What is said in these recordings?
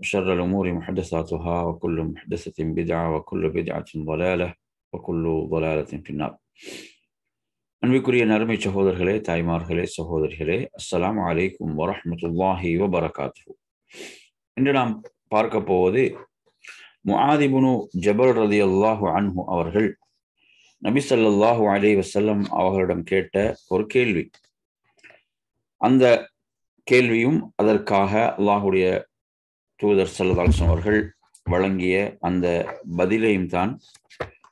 وشر الأمور محدثاتها وكل محدثة بدعة وكل بدعة ضلالة وكل ضلالة في النار அன்பிற்குரிய நறுமை சகோதரர்களே தாய்மார்களே சகோதரிகளே அஸ்லாம் அலைக்கும் வரமத்துல்லாஹி வபரகாத்து இன்று நாம் பார்க்க போவது முஆதிபுனு ஜபல் ரதி அல்லாஹு அன்ஹு அவர்கள் நபி சல்லாஹூ அலை வசல்லம் அவர்களிடம் கேட்ட ஒரு கேள்வி அந்த கேள்வியும் அதற்காக அல்லாஹுடைய தூதர் சல்லதாசம் அவர்கள் வழங்கிய அந்த பதிலையும் தான்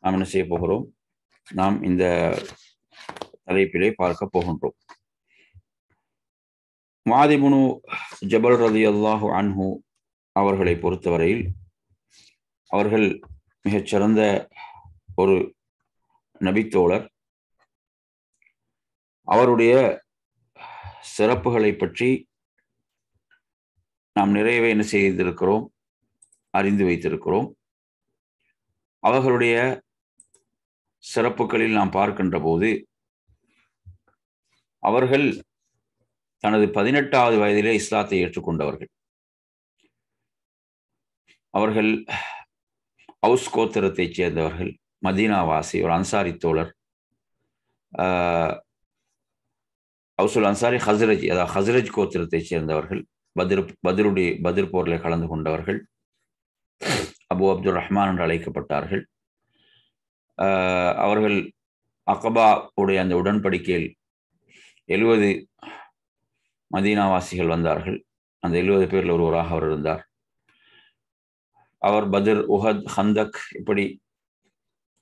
நாம் என்ன செய்ய போகிறோம் நாம் இந்த தலைப்பிலே பார்க்க போகின்றோம் மாதிமுனு ஜபல் ரதி அல்லாஹு அன்ஹு அவர்களை பொறுத்தவரையில் அவர்கள் மிகச்சிறந்த ஒரு நபித்தோழர் அவருடைய சிறப்புகளை பற்றி நாம் நிறையவே என்ன செய்திருக்கிறோம் அறிந்து வைத்திருக்கிறோம் அவர்களுடைய சிறப்புகளில் நாம் பார்க்கின்ற போது அவர்கள் தனது பதினெட்டாவது வயதிலே இஸ்லாத்தை ஏற்றுக்கொண்டவர்கள் அவர்கள் ஹவுஸ் கோத்திரத்தைச் சேர்ந்தவர்கள் மதீனாவாசி ஒரு அன்சாரி தோழர் ஹவுசுல் அன்சாரி ஹசரஜ் அதாவது ஹசரஜ் கோத்திரத்தைச் சேர்ந்தவர்கள் பதில் பதிலுடைய பதிர் போரில் கலந்து கொண்டவர்கள் அபு அப்துல் ரஹ்மான் என்று அழைக்கப்பட்டார்கள் அவர்கள் அகபா உடைய அந்த உடன்படிக்கையில் எழுபது மதீனாவாசிகள் வந்தார்கள் அந்த எழுபது பேரில் ஒருவராக அவர் இருந்தார் அவர் பதிர் உஹத் ஹந்தக் இப்படி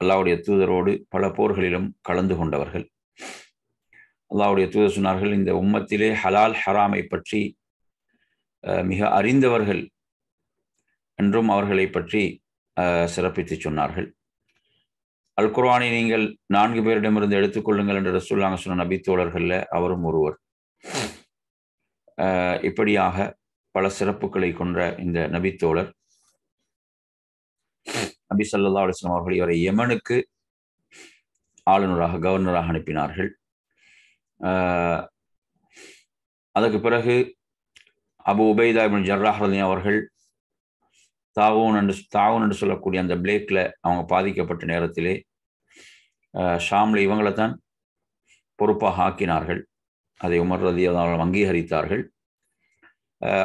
அல்லாவுடைய தூதரோடு பல போர்களிலும் கலந்து கொண்டவர்கள் அல்லாவுடைய தூதர் சொன்னார்கள் இந்த உம்மத்திலே ஹலால் ஹராமை பற்றி மிக அறிந்தவர்கள் என்றும் அவர்களை பற்றி சிறப்பித்து சொன்னார்கள் அல் குர்வானை நீங்கள் நான்கு பேரிடமிருந்து எடுத்துக்கொள்ளுங்கள் என்று ரசூல்லாங்க சொன்ன நபித்தோழர்களில் அவரும் ஒருவர் இப்படியாக பல சிறப்புகளை கொண்ட இந்த நபித்தோழர் நபி சல்லா அலிஸ்லாம் அவர்கள் இவரை யமனுக்கு ஆளுநராக கவர்னராக அனுப்பினார்கள் அதற்கு பிறகு அபு உபைதா இப்படி ஜர்ராஹ்ரலி அவர்கள் தாவூன் என்று தாவூன் என்று சொல்லக்கூடிய அந்த பிளேக்கில் அவங்க பாதிக்கப்பட்ட நேரத்திலே ஷாமில் இவங்களை தான் பொறுப்பாக ஆக்கினார்கள் அதை உமர் ரதி அவர்கள் அங்கீகரித்தார்கள்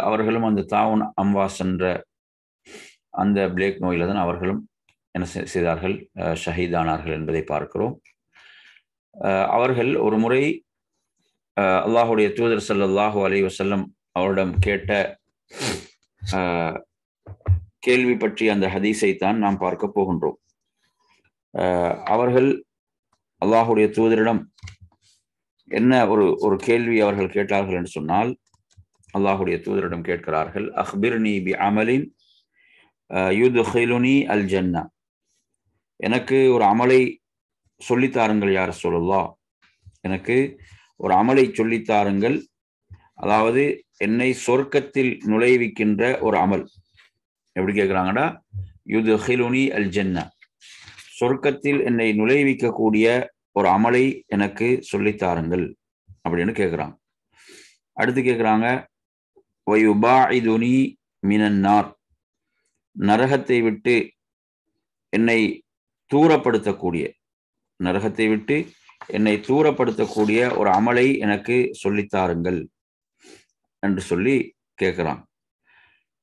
அவர்களும் அந்த தாவூன் அம்வாஸ் என்ற அந்த பிளேக் நோயில் தான் அவர்களும் என்ன செய்தார்கள் ஷஹீதானார்கள் என்பதை பார்க்கிறோம் அவர்கள் ஒரு முறை அல்லாஹுடைய தூதர் சல்லாஹூ அலி வசல்லம் அவரிடம் கேட்ட கேள்வி பற்றி அந்த ஹதீஸை தான் நாம் பார்க்க போகின்றோம் அவர்கள் அல்லாஹுடைய தூதரிடம் என்ன ஒரு ஒரு கேள்வி அவர்கள் கேட்டார்கள் என்று சொன்னால் அல்லாஹுடைய தூதரிடம் கேட்கிறார்கள் அஹ்பிர்னி பி அமலின் அல் ஜன்னா எனக்கு ஒரு அமலை சொல்லித்தாருங்கள் யார் சொல்லலா எனக்கு ஒரு அமலை சொல்லித்தாருங்கள் அதாவது என்னை சொர்க்கத்தில் நுழைவிக்கின்ற ஒரு அமல் எப்படி கேட்குறாங்கன்னா யுது ஹிலுனி அல் ஜென்னா சொர்க்கத்தில் என்னை நுழைவிக்கக்கூடிய ஒரு அமலை எனக்கு சொல்லித்தாருங்கள் அப்படின்னு கேட்குறாங்க அடுத்து கேட்குறாங்க வயுபாஇதுனி மினன்னார் நரகத்தை விட்டு என்னை தூரப்படுத்தக்கூடிய நரகத்தை விட்டு என்னை தூரப்படுத்தக்கூடிய ஒரு அமலை எனக்கு சொல்லித்தாருங்கள் என்று சொல்லி கேட்குறான்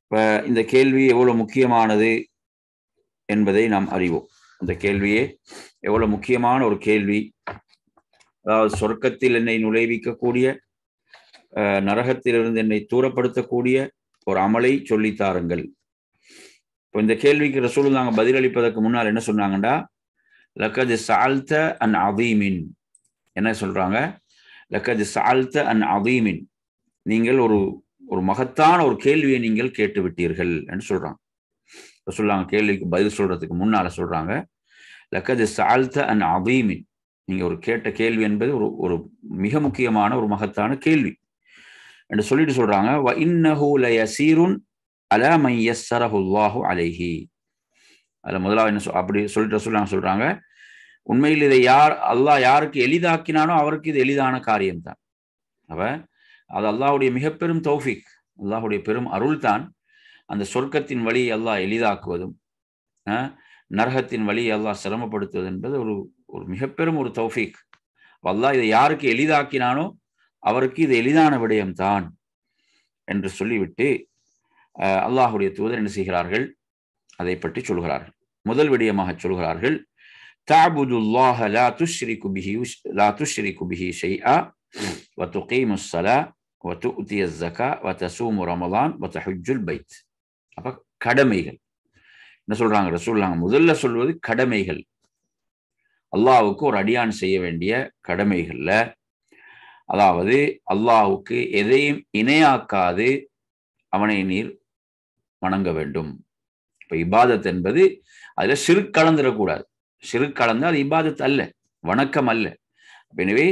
இப்போ இந்த கேள்வி எவ்வளோ முக்கியமானது என்பதை நாம் அறிவோம் அந்த கேள்வியே எவ்வளோ முக்கியமான ஒரு கேள்வி அதாவது சொர்க்கத்தில் என்னை நுழைவிக்கக்கூடிய நரகத்திலிருந்து என்னை தூரப்படுத்தக்கூடிய ஒரு அமலை சொல்லித்தாருங்கள் இப்போ இந்த கேள்விக்கு ரசூல் நாங்க பதிலளிப்பதற்கு முன்னால் என்ன சொன்னாங்கன்னா லக்கது சால்த அன் அவீமின் என்ன சொல்றாங்க லக்கது சால்த அன் அவீமின் நீங்கள் ஒரு ஒரு மகத்தான ஒரு கேள்வியை நீங்கள் கேட்டு விட்டீர்கள் என்று சொல்றாங்க சொல்லுவாங்க கேள்விக்கு பதில் சொல்றதுக்கு முன்னால சொல்றாங்க லக்கது சால்த அண்ட் அபீமின் நீங்க ஒரு கேட்ட கேள்வி என்பது ஒரு ஒரு மிக முக்கியமான ஒரு மகத்தான கேள்வி என்று சொல்லிட்டு சொல்றாங்க வ இன்னஹூ லயசீருன் அலா மையஸ்ஸரஹுல்லாஹு அலைஹி அதில் முதலாவது என்ன அப்படி சொல்லிட்டு சொல்றாங்க சொல்றாங்க உண்மையில் இதை யார் அல்லாஹ் யாருக்கு எளிதாக்கினானோ அவருக்கு இது எளிதான காரியம்தான் அவ அது அல்லாஹுடைய மிகப்பெரும் தௌஃபிக் அல்லாஹுடைய பெரும் அருள்தான் அந்த சொர்க்கத்தின் வழி அல்லாஹ் எளிதாக்குவதும் நரகத்தின் வழி அல்லாஹ் சிரமப்படுத்துவது என்பது ஒரு ஒரு மிகப்பெரும் ஒரு தௌஃபிக் அல்லாஹ் இதை யாருக்கு எளிதாக்கினானோ அவருக்கு இது எளிதான விடயம்தான் என்று சொல்லிவிட்டு அல்லாஹுடைய தூதர் என்ன செய்கிறார்கள் அதை பற்றி சொல்கிறார்கள் முதல் விடயமாக சொல்கிறார்கள் தாபுதுல்லாஹ லா துஷ்ரி குபிஹி லா துஷ்ரி குபிஹி به شيئا وتقيم الصلاة வத்துத்திய ஜக்கா வத்தசூமு ரமலான் வத்தஹுஜுல் பைத் அப்போ கடமைகள் என்ன சொல்கிறாங்க ரசூல்லாங்க முதல்ல சொல்வது கடமைகள் அல்லாவுக்கு ஒரு அடியான் செய்ய வேண்டிய கடமைகளில் அதாவது அல்லாவுக்கு எதையும் இணையாக்காது அவனை நீர் வணங்க வேண்டும் இப்போ இபாதத் என்பது அதில் சிறு கலந்துடக்கூடாது சிறு கலந்து அது இபாதத் அல்ல வணக்கம் அல்ல எனவே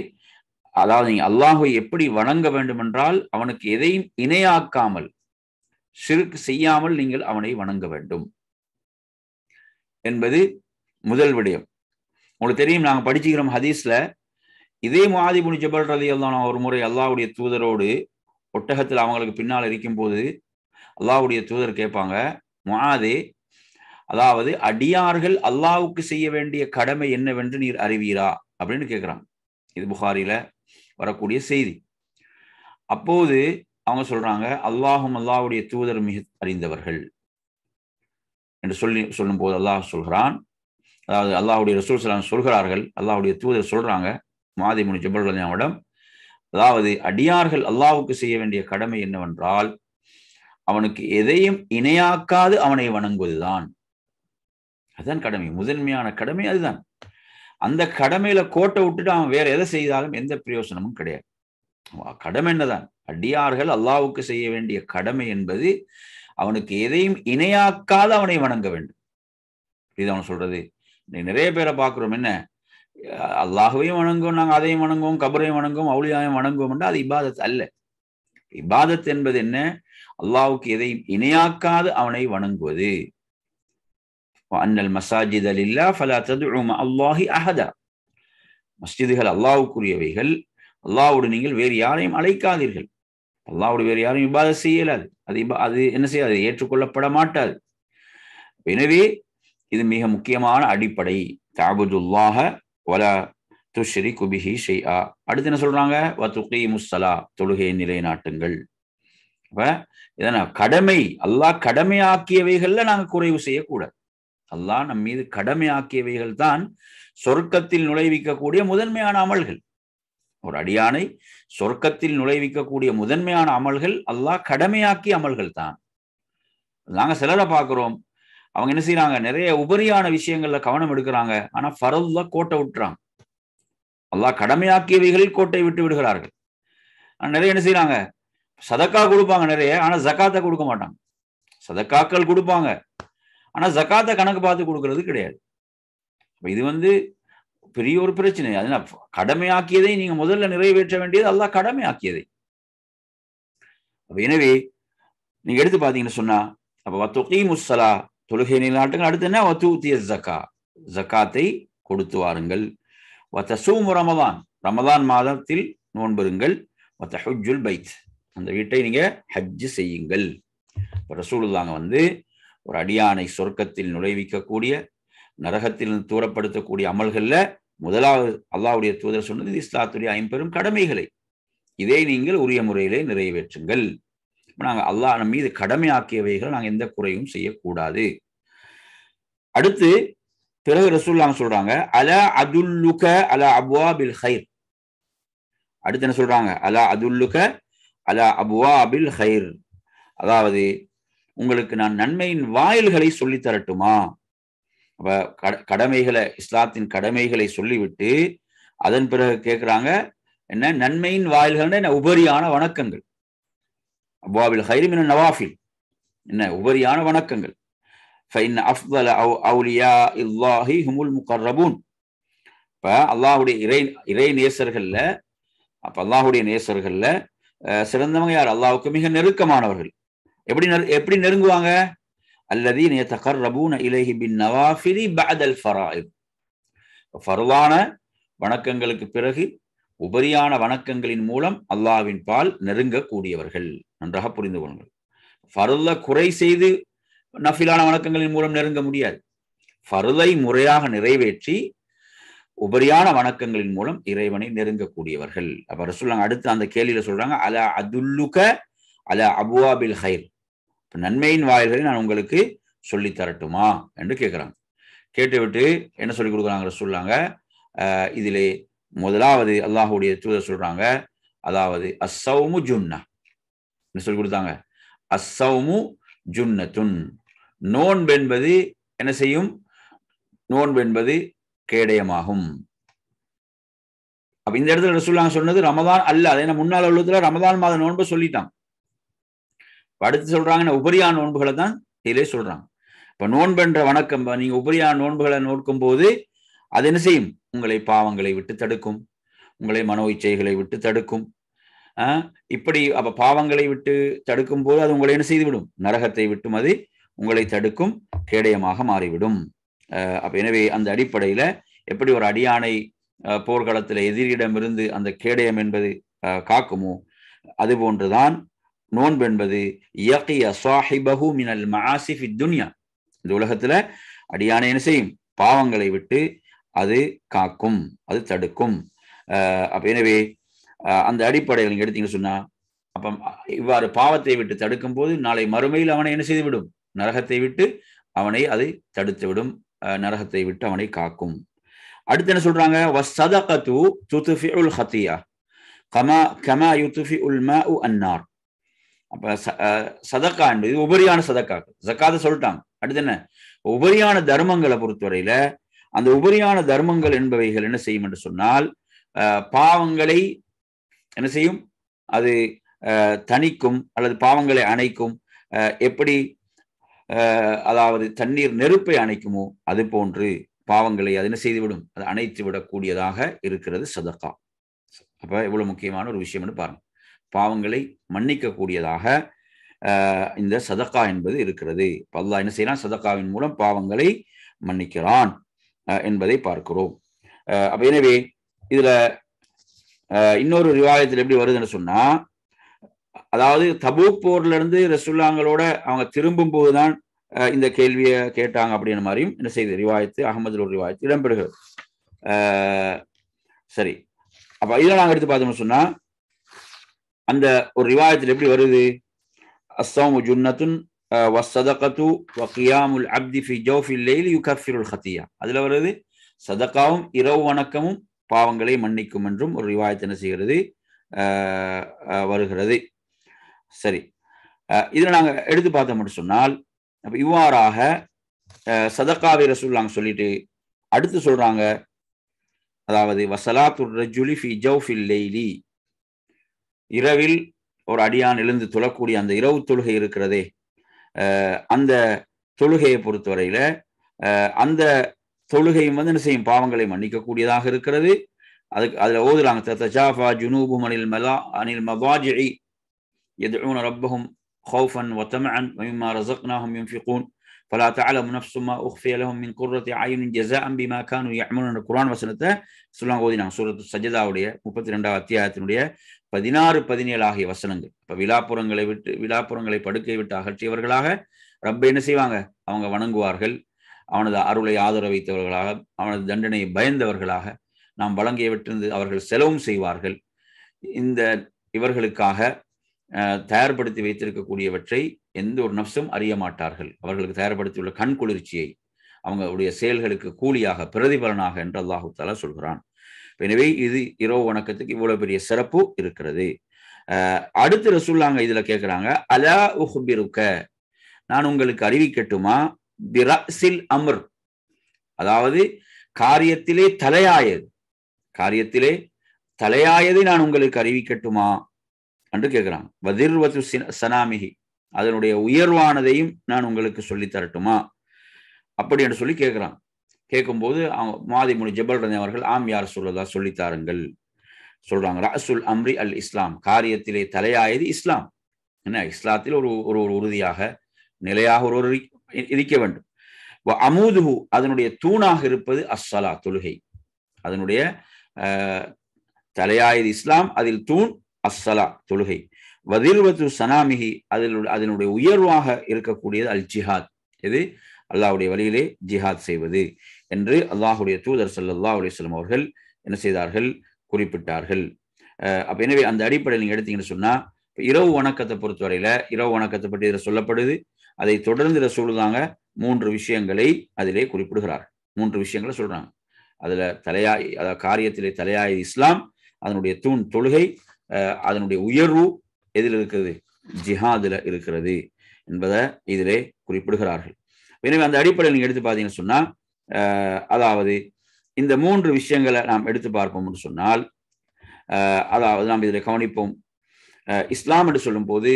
அதாவது நீ அல்லாஹுவை எப்படி வணங்க வேண்டுமென்றால் அவனுக்கு எதையும் இணையாக்காமல் சிறுக்கு செய்யாமல் நீங்கள் அவனை வணங்க வேண்டும் என்பது முதல் விடயம் உங்களுக்கு தெரியும் நாங்கள் படிச்சுக்கிறோம் ஹதீஸ்ல இதே முனி ஜபல் ரதி ஒரு முறை அல்லாவுடைய தூதரோடு ஒட்டகத்தில் அவங்களுக்கு பின்னால் போது அல்லாவுடைய தூதர் கேட்பாங்க மாதே அதாவது அடியார்கள் அல்லாவுக்கு செய்ய வேண்டிய கடமை என்னவென்று நீர் அறிவீரா அப்படின்னு கேட்குறாங்க இது புகாரில வரக்கூடிய செய்தி அப்போது அவங்க சொல்றாங்க அல்லாஹும் அல்லாஹுடைய தூதர் மிக அறிந்தவர்கள் என்று சொல்லி சொல்லும் போது அல்லாஹ் சொல்கிறான் அதாவது அல்லாஹுடைய ரசூல் சலாம் சொல்கிறார்கள் அல்லாஹுடைய தூதர் சொல்றாங்க மாதி முனி ஜபல்யாவிடம் அதாவது அடியார்கள் அல்லாவுக்கு செய்ய வேண்டிய கடமை என்னவென்றால் அவனுக்கு எதையும் இணையாக்காது அவனை வணங்குவதுதான் அதுதான் கடமை முதன்மையான கடமை அதுதான் அந்த கடமையில கோட்டை விட்டுட்டு அவன் வேற எதை செய்தாலும் எந்த பிரயோசனமும் கிடையாது கடமை என்னதான் அடியார்கள் அல்லாவுக்கு செய்ய வேண்டிய கடமை என்பது அவனுக்கு எதையும் இணையாக்காத அவனை வணங்க வேண்டும் இது அவன் சொல்றது நிறைய பேரை பார்க்குறோம் என்ன அல்லாஹுவையும் வணங்குவோம் நாங்கள் அதையும் வணங்குவோம் கபரையும் வணங்குவோம் அவுளியாவையும் வணங்குவோம் அது இபாதத் அல்ல இபாதத் என்பது என்ன அல்லாவுக்கு எதையும் இணையாக்காது அவனை வணங்குவது அன்னல் மசாஜித் அல்லா ஃபலா ததுஉ அல்லாஹி அஹதா மஸ்ஜிதுகள் அல்லாவுக்குரியவைகள் அல்லாவோடு நீங்கள் வேறு யாரையும் அழைக்காதீர்கள் அல்லாவோடு வேறு யாரையும் இபாத செய்யலாது அது அது என்ன செய்யாது ஏற்றுக்கொள்ளப்பட மாட்டாது எனவே இது மிக முக்கியமான அடிப்படை தாபுதுல்லாஹ வலா துஷ்ரி குபிஹி ஷெய்ஆ அடுத்து என்ன சொல்றாங்க வத்துகி முஸ்தலா தொழுகை நிலைநாட்டுங்கள் அப்ப இதனால் கடமை அல்லாஹ் கடமையாக்கியவைகள்ல நாங்கள் குறைவு செய்யக்கூடாது அல்லாஹ் நம் மீது கடமையாக்கியவைகள் தான் சொர்க்கத்தில் நுழைவிக்கக்கூடிய முதன்மையான அமல்கள் ஒரு அடியானை சொர்க்கத்தில் நுழைவிக்கக்கூடிய முதன்மையான அமல்கள் அல்லாஹ் கடமையாக்கிய அமல்கள் தான் நாங்க சிலரை பார்க்குறோம் அவங்க என்ன செய்யறாங்க நிறைய உபரியான விஷயங்கள்ல கவனம் எடுக்கிறாங்க ஆனா ஃபரல்ல கோட்டை விட்டுறாங்க அல்லாஹ் கடமையாக்கியவைகளில் கோட்டை விட்டு விடுகிறார்கள் நிறைய என்ன செய்யறாங்க சதக்கா கொடுப்பாங்க நிறைய ஆனா ஜக்காத்தை கொடுக்க மாட்டாங்க சதக்காக்கள் கொடுப்பாங்க ஆனால் ஜக்காத்தை கணக்கு பார்த்து கொடுக்கறது கிடையாது இது வந்து பெரிய ஒரு பிரச்சனை அதனால் கடமையாக்கியதை நீங்கள் முதல்ல நிறைவேற்ற வேண்டியது அதெல்லாம் கடமையாக்கியதை அப்போ எனவே நீங்கள் எடுத்து பார்த்தீங்கன்னு சொன்னால் அப்போ வத்துக்கீ முஸ்ஸலா தொழுகை நிலாட்டங்கள் அடுத்து என்ன வத்தூத்திய ஜக்கா ஜக்காத்தை கொடுத்து வாருங்கள் வத்த சூமு ரமதான் ரமதான் மாதத்தில் நோன்பெறுங்கள் வத்த ஹுஜுல் பைத் அந்த வீட்டை நீங்கள் ஹஜ்ஜு செய்யுங்கள் இப்போ ரசூலுல்லாங்க வந்து ஒரு அடியானை சொர்க்கத்தில் நுழைவிக்கக்கூடிய நரகத்தில் தூரப்படுத்தக்கூடிய அமல்களில் முதலாவது அல்லாவுடைய தூதர் சொன்னது இஸ்லாத்துடைய ஐம்பெரும் கடமைகளை இதை நீங்கள் உரிய முறையிலே நிறைவேற்றுங்கள் இப்போ நாங்கள் அல்லாஹ் நம் மீது கடமையாக்கியவைகள் நாங்கள் எந்த குறையும் செய்யக்கூடாது அடுத்து பிறகு ரசூல்லாங்க சொல்றாங்க அல அதுல்லுக அல அபுவா பில் ஹைர் அடுத்து என்ன சொல்றாங்க அல அதுல்லுக அல அபுவா பில் ஹைர் அதாவது உங்களுக்கு நான் நன்மையின் வாயில்களை சொல்லி தரட்டுமா அப்ப கடமைகளை இஸ்லாத்தின் கடமைகளை சொல்லிவிட்டு அதன் பிறகு கேட்குறாங்க என்ன நன்மையின் வாயில்கள் என்ன உபரியான வணக்கங்கள் அப்பாவில் ஹைரிமின் நவாஃபில் என்ன உபரியான வணக்கங்கள் ஃபைன் அஃப்தல் அவு அவுலியா இல்லாஹி ஹுமுல் முகர்ரபூன் இப்போ அல்லாஹுடைய இறை இறை நேசர்களில் அப்போ அல்லாஹுடைய நேசர்களில் சிறந்தவங்க யார் அல்லாவுக்கு மிக நெருக்கமானவர்கள் எப்படி எப்படி நெருங்குவாங்க அல்லதீன் தகர்ரபூன இலகி பின் நவாஃபிலி பஅதல் ஃபராயித் ஃபர்வான வணக்கங்களுக்கு பிறகு உபரியான வணக்கங்களின் மூலம் அல்லாவின் பால் நெருங்கக்கூடியவர்கள் நன்றாக புரிந்து கொள்ளுங்கள் ஃபருல குறை செய்து நஃபிலான வணக்கங்களின் மூலம் நெருங்க முடியாது ஃபருலை முறையாக நிறைவேற்றி உபரியான வணக்கங்களின் மூலம் இறைவனை நெருங்கக்கூடியவர்கள் அப்ப ரசூல்லாங்க அடுத்து அந்த கேள்வியில சொல்றாங்க அல அதுல்லுக அல அபுவா பில் ஹைர் நன்மையின் வாயில்களை நான் உங்களுக்கு சொல்லி தரட்டுமா என்று கேட்குறாங்க கேட்டுவிட்டு என்ன சொல்லி கொடுக்குறாங்க சொல்றாங்க இதிலே முதலாவது அல்லாஹுடைய தூதர் சொல்றாங்க அதாவது அசௌமு ஜுன்னா என்ன சொல்லி கொடுத்தாங்க அசௌமு ஜுன்னத்துன் நோன்பு என்பது என்ன செய்யும் நோன்பு என்பது கேடயமாகும் அப்ப இந்த இடத்துல ரசூல்லாங்க சொன்னது ரமதான் அல்ல அதை முன்னால் உள்ளதுல ரமதான் மாத நோன்பு சொல்லிட்டான் அடுத்து சொல்றாங்கன்னா உபரியா நோன்புகளை தான் இதிலே சொல்றாங்க இப்ப நோன்பென்ற வணக்கம் நீங்க உபரியா நோன்புகளை நோக்கும் போது அது என்ன செய்யும் உங்களை பாவங்களை விட்டு தடுக்கும் உங்களை மனோ இச்சைகளை விட்டு தடுக்கும் இப்படி அப்ப பாவங்களை விட்டு தடுக்கும் போது அது உங்களை என்ன செய்துவிடும் நரகத்தை விட்டும் அது உங்களை தடுக்கும் கேடயமாக மாறிவிடும் அப்ப எனவே அந்த அடிப்படையில எப்படி ஒரு அடியானை போர்க்களத்துல எதிரிடமிருந்து அந்த கேடயம் என்பது காக்குமோ அது போன்றுதான் நோன்பு என்பது இயக்கிய சாஹிபஹு மினல் மகாசிஃபி துன்யா இந்த உலகத்துல அடியானை என்ன செய்யும் பாவங்களை விட்டு அது காக்கும் அது தடுக்கும் அப்ப எனவே அந்த அடிப்படையில் நீங்க எடுத்தீங்கன்னு சொன்னா அப்ப இவ்வாறு பாவத்தை விட்டு தடுக்கும் போது நாளை மறுமையில் அவனை என்ன செய்து விடும் நரகத்தை விட்டு அவனை அது தடுத்து விடும் நரகத்தை விட்டு அவனை காக்கும் அடுத்து என்ன சொல்றாங்க வசதகத்து உல் ஹத்தியா கமா கமா அன்னார் அப்ப சதக்கா என்பது உபரியான சதக்காக்கு ஜக்காத சொல்லிட்டாங்க அடுத்து என்ன உபரியான தர்மங்களை பொறுத்தவரையில அந்த உபரியான தர்மங்கள் என்பவைகள் என்ன செய்யும் என்று சொன்னால் பாவங்களை என்ன செய்யும் அது தணிக்கும் அல்லது பாவங்களை அணைக்கும் எப்படி அதாவது தண்ணீர் நெருப்பை அணைக்குமோ அது போன்று பாவங்களை அது என்ன செய்துவிடும் அது அணைத்து விடக்கூடியதாக இருக்கிறது சதக்கா அப்போ இவ்வளோ முக்கியமான ஒரு விஷயம்னு பாருங்க பாவங்களை மன்னிக்கக்கூடியதாக இந்த சதக்கா என்பது இருக்கிறது அல்லாஹ் என்ன செய்யலாம் சதக்காவின் மூலம் பாவங்களை மன்னிக்கிறான் என்பதை பார்க்கிறோம் அப்ப எனவே இதுல இன்னொரு ரிவாயத்தில் எப்படி வருதுன்னு சொன்னா அதாவது தபூக் போர்ல இருந்து ரசுல்லாங்களோட அவங்க திரும்பும் போதுதான் இந்த கேள்வியை கேட்டாங்க அப்படின்ற மாதிரியும் என்ன செய்யுது ரிவாயத்து அகமதுல ஒரு ரிவாயத்து இடம்பெறுகிறது சரி அப்ப இதை நாங்கள் எடுத்து பார்த்தோம்னு சொன்னா அந்த ஒரு ரிவாயத்தில் எப்படி வருது அஸ்ஸாமு ஜுன்னத்துன் வசதகத்து வக்கியாமுல் அப்தி ஃபி ஜோஃபில் யூ யுகஃபிருல் ஹத்தியா அதில் வருது சதகாவும் இரவு வணக்கமும் பாவங்களை மன்னிக்கும் என்றும் ஒரு ரிவாயத்தை என்ன செய்கிறது வருகிறது சரி இதில் நாங்கள் எடுத்து மட்டும் சொன்னால் அப்போ இவ்வாறாக சதக்காவை ரசூல்லாங்க சொல்லிட்டு அடுத்து சொல்கிறாங்க அதாவது வசலாத்து ரஜுலி ஃபி ஜவுஃபில் லெய்லி இரவில் ஒரு அடியான் எழுந்து தொழக்கூடிய அந்த இரவு தொழுகை இருக்கிறதே அந்த தொழுகையை பொறுத்தவரையில அந்த தொழுகையும் வந்து என்ன செய்யும் பாவங்களை மன்னிக்கக்கூடியதாக இருக்கிறது அதுக்கு அதுல ஓதுறாங்க தத்தஜாஃபா ஜுனூபும் அனில் மலா அனில் மவாஜி எதுவும் ரப்பஹும் ஹவுஃபன் ஒத்தமன் ரசக்னாஹும் யுன்ஃபிகூன் فلا تعلم نفس ما اخفي لهم من قرة عين جزاء بما كانوا يعملون القرآن வசனத்தை சொல்லுவாங்க ஓதினாங்க சூரத்து சஜிதாவுடைய முப்பத்தி ரெண்டாவது அத்தியாயத்தினுடைய பதினாறு பதினேழு ஆகிய வசனங்கள் இப்போ விழாப்புறங்களை விட்டு விழாப்புறங்களை படுக்கை விட்டு அகற்றியவர்களாக ரப்ப என்ன செய்வாங்க அவங்க வணங்குவார்கள் அவனது அருளை ஆதரவைத்தவர்களாக அவனது தண்டனையை பயந்தவர்களாக நாம் வழங்கியவற்றிருந்து அவர்கள் செலவும் செய்வார்கள் இந்த இவர்களுக்காக தயார்படுத்தி வைத்திருக்கக்கூடியவற்றை எந்த ஒரு நப்சும் அறிய மாட்டார்கள் அவர்களுக்கு தயார்படுத்தியுள்ள கண் குளிர்ச்சியை அவங்களுடைய செயல்களுக்கு கூலியாக பிரதிபலனாக என்று அல்லாஹு தாலா சொல்கிறான் எனவே இது இரவு வணக்கத்துக்கு இவ்வளவு பெரிய சிறப்பு இருக்கிறது அடுத்த ரசூல்லாங்க இதுல கேட்கிறாங்க அலா உஹுபிருக்க நான் உங்களுக்கு அறிவிக்கட்டுமா பிரசில் அமர் அதாவது காரியத்திலே தலையாயது காரியத்திலே தலையாயதை நான் உங்களுக்கு அறிவிக்கட்டுமா என்று கேட்கிறாங்க வதிர்வது சனாமிகி அதனுடைய உயர்வானதையும் நான் உங்களுக்கு சொல்லி தரட்டுமா அப்படி என்று சொல்லி கேட்கிறான் கேட்கும்போது அவங்க மாதிமுனி ஜபல் ரந்தி அவர்கள் ஆம் யார் சொல்லதா சொல்லித்தாருங்கள் சொல்றாங்க ரசுல் அம்ரி அல் இஸ்லாம் காரியத்திலே தலையாயது இஸ்லாம் என்ன இஸ்லாத்தில் ஒரு ஒரு ஒரு உறுதியாக நிலையாக ஒரு ஒரு இருக்க வேண்டும் அமுதுஹு அதனுடைய தூணாக இருப்பது அஸ்ஸலா தொழுகை அதனுடைய தலையாயது இஸ்லாம் அதில் தூண் அஸ்ஸலா தொழுகை வதில்வது சனாமிகி அதில் அதனுடைய உயர்வாக இருக்கக்கூடியது அல் ஜிஹாத் இது அல்லாஹுடைய வழியிலே ஜிஹாத் செய்வது என்று அல்லாஹுடைய தூதர் சல்லா அலிஸ்லம் அவர்கள் என்ன செய்தார்கள் குறிப்பிட்டார்கள் அப்போ எனவே அந்த அடிப்படையில் நீங்கள் எடுத்தீங்கன்னு சொன்னால் இப்போ இரவு வணக்கத்தை பொறுத்தவரையில் இரவு வணக்கத்தை பற்றி இதில் சொல்லப்படுது அதை தொடர்ந்து இதை சொல்லுதாங்க மூன்று விஷயங்களை அதிலே குறிப்பிடுகிறார் மூன்று விஷயங்களை சொல்கிறாங்க அதில் தலையாய் அதாவது காரியத்திலே தலையாய இஸ்லாம் அதனுடைய தூண் தொழுகை அதனுடைய உயர்வு எதில் இருக்கிறது ஜிஹாதில் இருக்கிறது என்பதை இதிலே குறிப்பிடுகிறார்கள் எனவே அந்த அடிப்படையில் நீங்கள் எடுத்து பார்த்தீங்கன்னு சொன்னால் அதாவது இந்த மூன்று விஷயங்களை நாம் எடுத்து பார்ப்போம்னு சொன்னால் அதாவது நாம் இதில் கவனிப்போம் இஸ்லாம் என்று சொல்லும்போது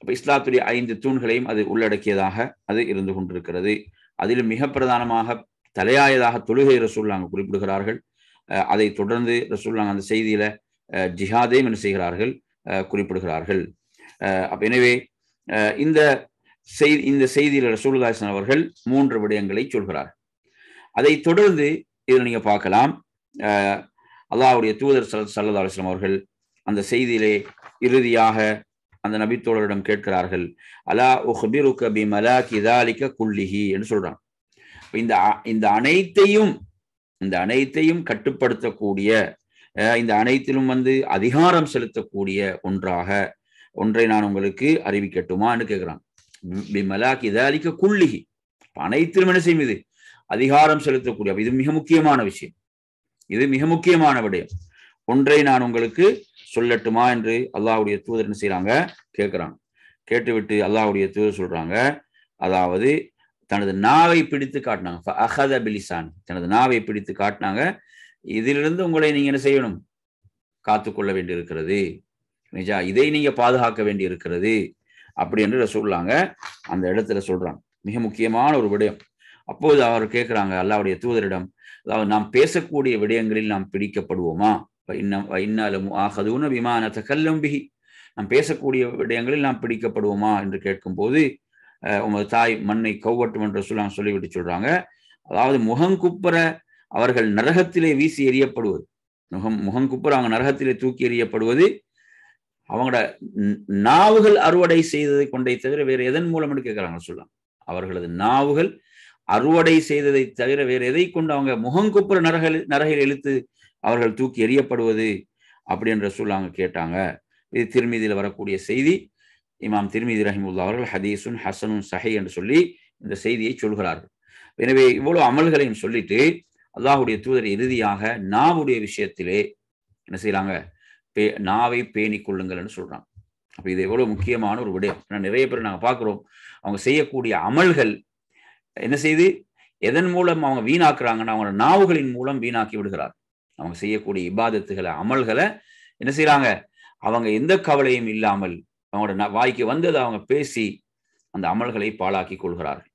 இப்போ இஸ்லாத்துடைய ஐந்து தூண்களையும் அது உள்ளடக்கியதாக அது இருந்து கொண்டிருக்கிறது அதிலும் மிக பிரதானமாக தலையாயதாக தொழுகை ரசூல் நாங்கள் குறிப்பிடுகிறார்கள் அதை தொடர்ந்து ரசூல் நாங்கள் அந்த செய்தியில் ஜிஹாதையும் என்ன செய்கிறார்கள் குறிப்பிடுகிறார்கள் அப்ப எனவே இந்த செய்தி இந்த செய்தியில் ரசூலுதாசன் அவர்கள் மூன்று விடயங்களை சொல்கிறார் அதை தொடர்ந்து இதில் நீங்க பார்க்கலாம் அல்லாவுடைய தூதர் சல்லா சல்லதாசன் அவர்கள் அந்த செய்தியிலே இறுதியாக அந்த நபித்தோழரிடம் கேட்கிறார்கள் அலா உஹ்பிருக்க கபி மலா கிதாலிக்க குல்லிஹி என்று சொல்றான் இந்த இந்த அனைத்தையும் இந்த அனைத்தையும் கட்டுப்படுத்தக்கூடிய இந்த அனைத்திலும் வந்து அதிகாரம் செலுத்தக்கூடிய ஒன்றாக ஒன்றை நான் உங்களுக்கு அறிவிக்கட்டுமான்னு கேட்கிறான் விமலாக்கு இதாலிக்க குள்ளிகி அனைத்திலும் என்ன செய்யும் இது அதிகாரம் செலுத்தக்கூடிய இது மிக முக்கியமான விஷயம் இது மிக முக்கியமான விடயம் ஒன்றை நான் உங்களுக்கு சொல்லட்டுமா என்று அல்லாஹுடைய தூதர் என்ன செய்யறாங்க கேட்கிறாங்க கேட்டுவிட்டு அல்லாஹுடைய தூதர் சொல்றாங்க அதாவது தனது நாவை பிடித்து காட்டினாங்க தனது நாவை பிடித்து காட்டினாங்க இதிலிருந்து உங்களை நீங்க என்ன செய்யணும் காத்துக்கொள்ள வேண்டி இருக்கிறது நிஜா இதை நீங்க பாதுகாக்க வேண்டி இருக்கிறது அப்படி என்று சொல்றாங்க அந்த இடத்துல சொல்றாங்க மிக முக்கியமான ஒரு விடயம் அப்போது அவர் கேட்கிறாங்க அல்லாவுடைய தூதரிடம் அதாவது நாம் பேசக்கூடிய விடயங்களில் நாம் பிடிக்கப்படுவோமா இன்னாலும் ஆகதுன்னு விமானத்தை கல்லும்பி நாம் பேசக்கூடிய விடயங்களில் நாம் பிடிக்கப்படுவோமா என்று கேட்கும்போது உமது தாய் மண்ணை கௌவட்டும் என்று சொல்லி சொல்லிவிட்டு சொல்றாங்க அதாவது முகம் குப்புற அவர்கள் நரகத்திலே வீசி எறியப்படுவது முகம் முகம் அவங்க நரகத்திலே தூக்கி எறியப்படுவது அவங்களோட நாவுகள் அறுவடை செய்ததை கொண்டே தவிர வேறு எதன் மூலம் கேட்கிறாங்க சொல்லலாம் அவர்களது நாவுகள் அறுவடை செய்ததை தவிர வேறு எதை கொண்டு அவங்க முகங்குப்புற நரகல் நரகில் இழுத்து அவர்கள் தூக்கி எறியப்படுவது அப்படி சொல் அவங்க கேட்டாங்க இது திருமீதியில் வரக்கூடிய செய்தி இமாம் திருமீதி ரஹிமுல்லா அவர்கள் ஹதீசுன் ஹசனுன் சஹை என்று சொல்லி இந்த செய்தியை சொல்கிறார்கள் எனவே இவ்வளவு அமல்களையும் சொல்லிட்டு அல்லாஹுடைய தூதர் இறுதியாக நாவுடைய விஷயத்திலே என்ன செய்யறாங்க பே நாவை பேணி கொள்ளுங்கள்னு சொல்றாங்க அப்ப இது எவ்வளவு முக்கியமான ஒரு விடயம் ஏன்னா நிறைய பேர் நாங்கள் பார்க்குறோம் அவங்க செய்யக்கூடிய அமல்கள் என்ன செய்து எதன் மூலம் அவங்க வீணாக்குறாங்கன்னா அவங்க நாவுகளின் மூலம் வீணாக்கி விடுகிறார் அவங்க செய்யக்கூடிய இபாதத்துகளை அமல்களை என்ன செய்யறாங்க அவங்க எந்த கவலையும் இல்லாமல் அவங்களோட வாய்க்கு வந்ததை அவங்க பேசி அந்த அமல்களை பாழாக்கி கொள்கிறார்கள்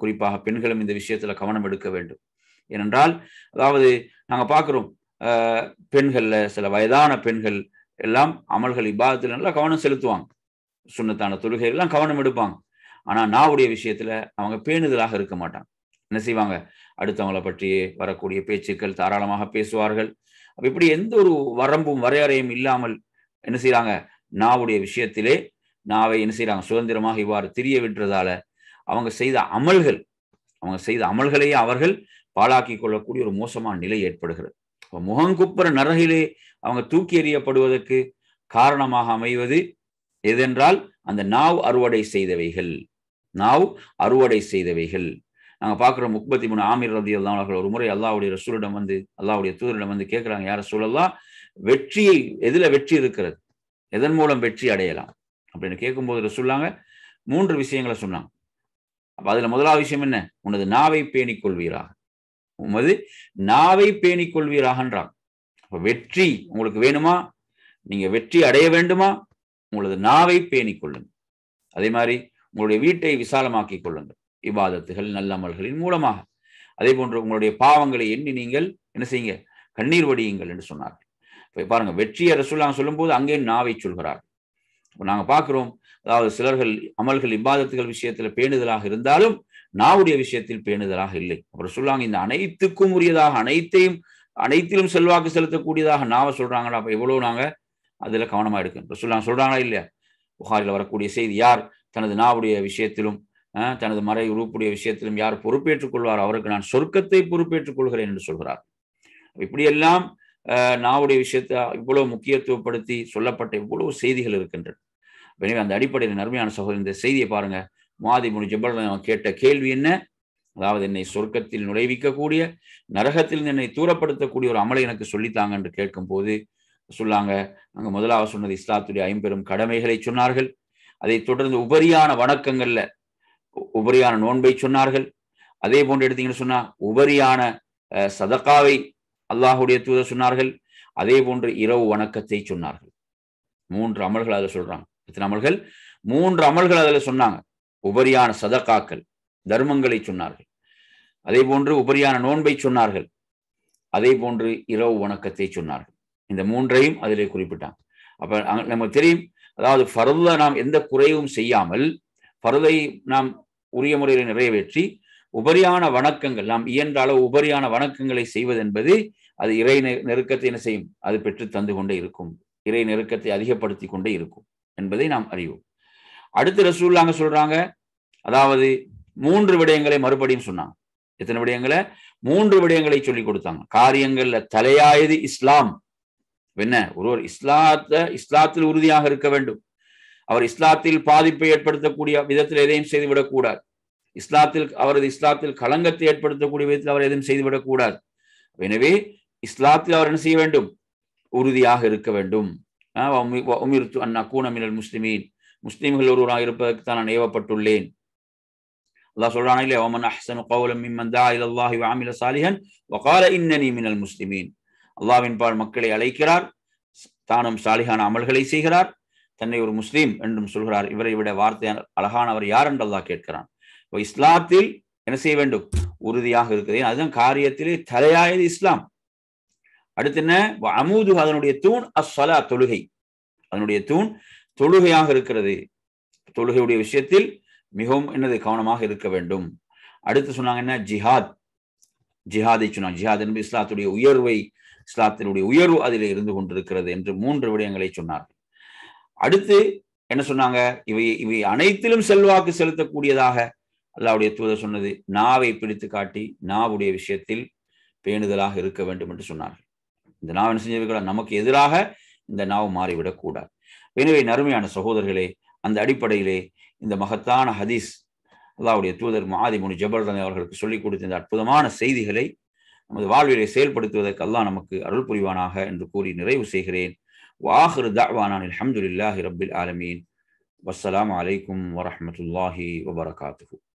குறிப்பாக பெண்களும் இந்த விஷயத்துல கவனம் எடுக்க வேண்டும் ஏனென்றால் அதாவது நாங்கள் பார்க்குறோம் பெண்களில் சில வயதான பெண்கள் எல்லாம் அமல்கள் இப்பாதத்தில் நல்லா கவனம் செலுத்துவாங்க சுண்ணத்தான தொழுகையெல்லாம் கவனம் எடுப்பாங்க ஆனால் நாவுடைய விஷயத்தில் அவங்க பேணுதலாக இருக்க மாட்டாங்க என்ன செய்வாங்க அடுத்தவங்களை பற்றி வரக்கூடிய பேச்சுக்கள் தாராளமாக பேசுவார்கள் இப்படி எந்த ஒரு வரம்பும் வரையறையும் இல்லாமல் என்ன செய்கிறாங்க நாவுடைய விஷயத்திலே நாவை என்ன செய்கிறாங்க சுதந்திரமாக இவ்வாறு திரிய விட்டுறதால அவங்க செய்த அமல்கள் அவங்க செய்த அமல்களையே அவர்கள் பாழாக்கி கொள்ளக்கூடிய ஒரு மோசமான நிலை ஏற்படுகிறது முகங்குப்புற நரகிலே அவங்க தூக்கி எறியப்படுவதற்கு காரணமாக அமைவது எதென்றால் அந்த நாவ் அறுவடை செய்தவைகள் நாவ் அறுவடை செய்தவைகள் நாங்கள் பார்க்குற முப்பத்தி மூணு ஆமீர் ரதி அல்லா அவர்கள் ஒரு முறை அல்லாவுடைய ரசூலிடம் வந்து அல்லாவுடைய தூதரிடம் வந்து கேட்குறாங்க யார சூழல்லாம் வெற்றியை எதில் வெற்றி இருக்கிறது எதன் மூலம் வெற்றி அடையலாம் அப்படின்னு கேட்கும்போது சொல்லாங்க மூன்று விஷயங்களை சொன்னாங்க அப்போ அதில் முதலாவது விஷயம் என்ன உனது நாவை பேணிக் கொள்வீராக உமது நாவை பேணிக் கொள்வீராகன்றான் வெற்றி உங்களுக்கு வேணுமா நீங்க வெற்றி அடைய வேண்டுமா உங்களது நாவை பேணிக் கொள்ளுங்கள் அதே மாதிரி உங்களுடைய வீட்டை விசாலமாக்கி கொள்ளுங்கள் இவ்வாதத்துகள் நல்லமல்களின் மூலமாக அதே போன்று உங்களுடைய பாவங்களை எண்ணி நீங்கள் என்ன செய்யுங்க கண்ணீர் வடியுங்கள் என்று சொன்னார்கள் இப்போ பாருங்க வெற்றியை ரசூலாங்க சொல்லும்போது அங்கே நாவை சொல்கிறார் இப்போ நாங்கள் பார்க்குறோம் அதாவது சிலர்கள் அமல்கள் இவ்வாதத்துகள் விஷயத்தில் பேணுதலாக இருந்தாலும் நாவுடைய விஷயத்தில் பேணுதலாக இல்லை அப்புறம் சொல்லுவாங்க இந்த அனைத்துக்கும் உரியதாக அனைத்தையும் அனைத்திலும் செல்வாக்கு செலுத்தக்கூடியதாக நாவை சொல்றாங்களா அப்ப எவ்வளவு நாங்க அதுல கவனமா எடுக்கணும் சொல்லுவாங்க சொல்றாங்களா இல்லையா புகாரில் வரக்கூடிய செய்தி யார் தனது நாவுடைய விஷயத்திலும் தனது மறை உறுப்புடைய விஷயத்திலும் யார் பொறுப்பேற்றுக் கொள்வார் அவருக்கு நான் சொர்க்கத்தை பொறுப்பேற்றுக் கொள்கிறேன் என்று சொல்கிறார் இப்படியெல்லாம் நாவுடைய விஷயத்தை இவ்வளவு முக்கியத்துவப்படுத்தி சொல்லப்பட்ட இவ்வளவு செய்திகள் இருக்கின்றன எனவே அந்த அடிப்படையில் நர்மையான சகோதரி இந்த செய்தியை பாருங்க மாதிபுனு ஜபல் கேட்ட கேள்வி என்ன அதாவது என்னை சொர்க்கத்தில் நுழைவிக்கக்கூடிய நரகத்தில் என்னை தூரப்படுத்தக்கூடிய ஒரு அமலை எனக்கு சொல்லித்தாங்க என்று கேட்கும் போது சொல்லாங்க அங்கே முதலாவது சொன்னது இஸ்லாத்துடைய ஐம்பெரும் கடமைகளை சொன்னார்கள் அதை தொடர்ந்து உபரியான வணக்கங்கள்ல உபரியான நோன்பை சொன்னார்கள் அதே போன்று எடுத்தீங்கன்னு சொன்னா உபரியான சதக்காவை அல்லாஹுடைய தூதர் சொன்னார்கள் அதே போன்று இரவு வணக்கத்தை சொன்னார்கள் மூன்று அமல்கள் அதில் சொல்றாங்க எத்தனை அமல்கள் மூன்று அமல்கள் அதில் சொன்னாங்க உபரியான சதக்காக்கள் தர்மங்களை சொன்னார்கள் அதே போன்று உபரியான நோன்பை சொன்னார்கள் அதே போன்று இரவு வணக்கத்தை சொன்னார்கள் இந்த மூன்றையும் அதிலே குறிப்பிட்டாங்க அப்ப நமக்கு தெரியும் அதாவது ஃபருதை நாம் எந்த குறைவும் செய்யாமல் பருதை நாம் உரிய முறையில் நிறைவேற்றி உபரியான வணக்கங்கள் நாம் இயன்ற அளவு உபரியான வணக்கங்களை செய்வது என்பது அது இறை நெருக்கத்தை என்ன செய்யும் அது பெற்று தந்து கொண்டே இருக்கும் இறை நெருக்கத்தை அதிகப்படுத்தி கொண்டே இருக்கும் என்பதை நாம் அறிவோம் அடுத்து ரசூல்லாங்க சொல்றாங்க அதாவது மூன்று விடயங்களை மறுபடியும் சொன்னாங்க எத்தனை விடயங்களை மூன்று விடயங்களை சொல்லி கொடுத்தாங்க காரியங்கள்ல தலையாயது இஸ்லாம் என்ன ஒருவர் இஸ்லாத்த இஸ்லாத்தில் உறுதியாக இருக்க வேண்டும் அவர் இஸ்லாத்தில் பாதிப்பை ஏற்படுத்தக்கூடிய விதத்தில் எதையும் செய்துவிடக்கூடாது இஸ்லாத்தில் அவரது இஸ்லாத்தில் களங்கத்தை ஏற்படுத்தக்கூடிய விதத்தில் அவர் எதுவும் செய்துவிடக்கூடாது எனவே இஸ்லாத்தில் அவர் என்ன செய்ய வேண்டும் உறுதியாக இருக்க வேண்டும் அண்ணா கூனமினல் முஸ்லிமீன் முஸ்லீம்கள் ஒருவராக இருப்பதற்கு தான் நான் ஏவப்பட்டுள்ளேன் அல்லாஹ் சொல்றான் இல்லையா ஒமன் அஹ்சன் கௌலம் மிம்மன் தா வாமில சாலிஹன் வகால இன்னனி மினல் முஸ்லிமீன் அல்லாவின் பால் மக்களை அழைக்கிறார் தானும் சாலிகான அமல்களை செய்கிறார் தன்னை ஒரு முஸ்லீம் என்றும் சொல்கிறார் இவரை விட வார்த்தையான அழகானவர் யார் என்று அல்லாஹ் கேட்கிறான் இப்போ இஸ்லாத்தில் என்ன செய்ய வேண்டும் உறுதியாக இருக்குது அதுதான் காரியத்திலே தலையாயது இஸ்லாம் அடுத்து என்ன அமூது அதனுடைய தூண் அஸ்வலா தொழுகை அதனுடைய தூண் தொழுகையாக இருக்கிறது தொழுகையுடைய விஷயத்தில் மிகவும் என்னது கவனமாக இருக்க வேண்டும் அடுத்து சொன்னாங்க என்ன ஜிஹாத் ஜிஹாதை சொன்னாங்க ஜிஹாத் என்பது இஸ்லாத்துடைய உயர்வை இஸ்லாத்தினுடைய உயர்வு அதில் இருந்து கொண்டிருக்கிறது என்று மூன்று விடயங்களை சொன்னார் அடுத்து என்ன சொன்னாங்க இவை இவை அனைத்திலும் செல்வாக்கு செலுத்தக்கூடியதாக அல்லாவுடைய தூதர் சொன்னது நாவை பிடித்து காட்டி நாவுடைய விஷயத்தில் பேணுதலாக இருக்க வேண்டும் என்று சொன்னார்கள் இந்த நாவ் என்ன செஞ்சிருக்கலாம் நமக்கு எதிராக இந்த நாவு மாறிவிடக்கூடாது எனவே நறுமையான சகோதரர்களே அந்த அடிப்படையிலே இந்த மகத்தான ஹதீஸ் அல்லாவுடைய தூதர் மாதிமுனு ஜபல்ரன் அவர்களுக்கு சொல்லிக் கொடுத்த இந்த அற்புதமான செய்திகளை நமது வாழ்விலை செயல்படுத்துவதற்கு அல்லாஹ் நமக்கு அருள் புரிவானாக என்று கூறி நிறைவு செய்கிறேன் வாஹிரு தாவானான் அலமதுல்லாஹி ரபில் ஆலமீன் வஸ்ஸலாம் அலைக்கும் வரமத்துல்லாஹி வபரகாத்து